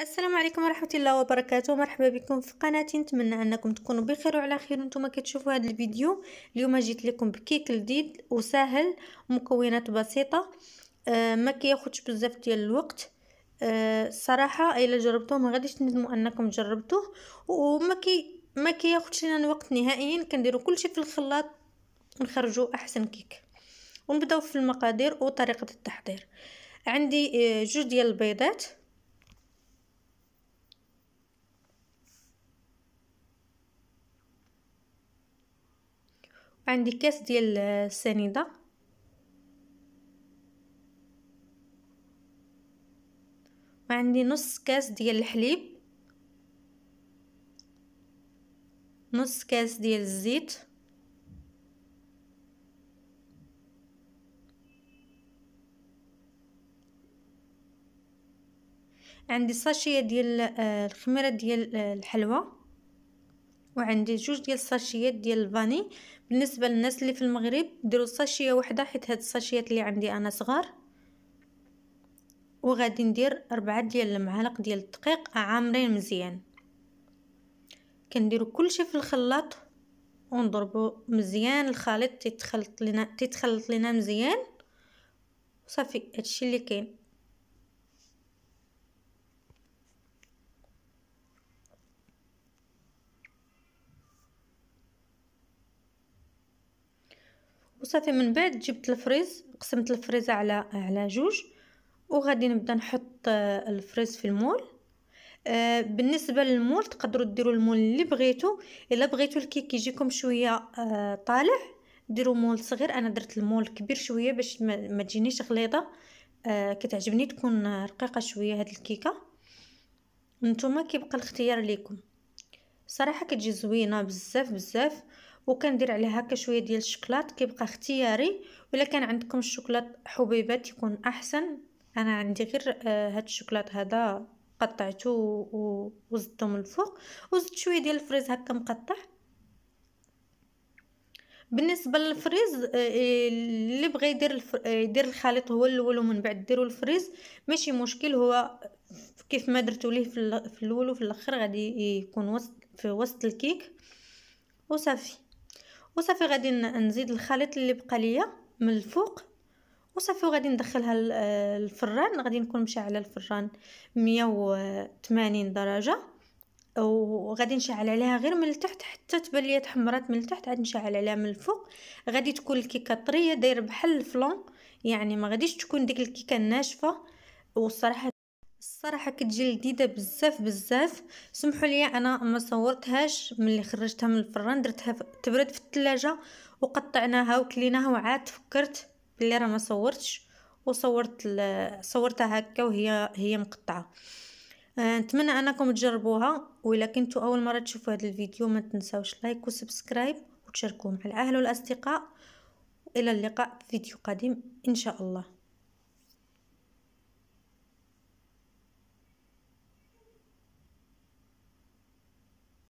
السلام عليكم ورحمه الله وبركاته مرحبا بكم في قناتي نتمنى انكم تكونوا بخير وعلى خير وانتم كتشوفوا هذا الفيديو اليوم جيت لكم بكيك لذيذ وسهل مكونات بسيطه آه ما كياخذش بزاف ديال الوقت آه الا جربتوه ما غاديش تندموا انكم جربتوه وما كي ما كياخذش لنا الوقت نهائيا كنديروا كلشي في الخلاط نخرجوا احسن كيك ونبداو في المقادير وطريقه التحضير عندي آه، جوج ديال البيضات عندي كاس ديال السنيده وعندي نص كاس ديال الحليب نص كاس ديال الزيت عندي ساشيه ديال آه، الخميره ديال آه، الحلوى وعندي جوج ديال الساشيات ديال الفاني بالنسبه للناس اللي في المغرب ديروا ساشيه وحده حيت هاد الساشيات اللي عندي انا صغار وغادي ندير أربعة ديال المعالق ديال الدقيق عامرين مزيان كنديروا كلشي في الخلاط ونضربوا مزيان الخليط تيتخلط لنا تيتخلط لنا مزيان وصافي هادشي اللي كاين وصافي من بعد جبت الفريز قسمت الفريزه على على جوج وغادي نبدا نحط آه، الفريز في المول آه، بالنسبه للمول تقدروا ديروا المول اللي بغيتو الا بغيتو الكيك يجيكم شويه آه، طالع ديروا مول صغير انا درت المول كبير شويه باش ما, تجينيش غليظه كتعجبني تكون رقيقه شويه هاد الكيكه نتوما كيبقى الاختيار ليكم صراحه كتجي زوينه بزاف بزاف وكندير عليه هكا شويه ديال الشكلاط كيبقى اختياري ولا كان عندكم الشوكولات حبيبات يكون احسن انا عندي غير آه، هاد الشوكولات هذا قطعته وزدته من الفوق وزدت شويه ديال الفريز هكا مقطع بالنسبه للفريز آه، اللي بغى يدير يدير الخليط هو الاول ومن بعد ديروا الفريز ماشي مشكل هو كيف ما درتو ليه في الاول وفي الاخر غادي يكون وسط في وسط الكيك وصافي وصافي غادي نزيد الخليط اللي بقى ليا من الفوق وصافي وغادي ندخلها آه، الفران غادي نكون مشعله الفران 180 درجه وغادي نشعل عليها غير من التحت حتى تبان ليا تحمرات من التحت عاد نشعل عليها من الفوق غادي تكون الكيكه طريه داير بحال الفلون يعني ما غاديش تكون ديك الكيكه ناشفه والصراحه الصراحه كتجي لذيذه بزاف بزاف سمحوا لي انا ما صورتهاش ملي خرجتها من الفران درتها تبرد في الثلاجه وقطعناها وكليناها وعاد فكرت بلي راه ما صورتش وصورت صورتها هكا وهي هي مقطعه آه، نتمنى انكم تجربوها والا كنتوا اول مره تشوفوا هذا الفيديو ما تنساوش لايك وسبسكرايب وتشاركوه مع الاهل والاصدقاء الى اللقاء في فيديو قادم ان شاء الله